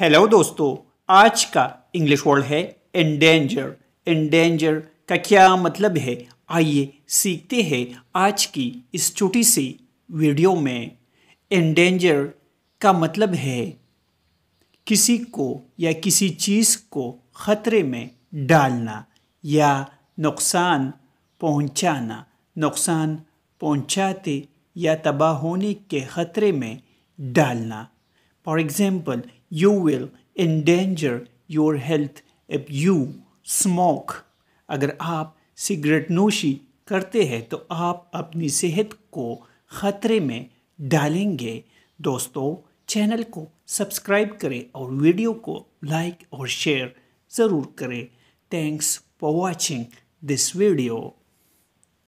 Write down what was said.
Hello दोस्तों आज का इंग्लिश वर्ड है इंडेंजर इंडेंजर का क्या मतलब है आइए सीखते हैं आज की इस छोटी सी वीडियो में इंडेंजर का मतलब है किसी को या किसी चीज़ को ख़तरे में डालना या नुकसान पहुंचाना नुकसान पहुंचाते या तबाह होने के ख़तरे में डालना For example, you will endanger your health if you smoke. अगर आप सिगरेट नोशी करते हैं तो आप अपनी सेहत को ख़तरे में डालेंगे दोस्तों चैनल को सब्सक्राइब करें और वीडियो को लाइक और शेयर ज़रूर करें thanks for watching this video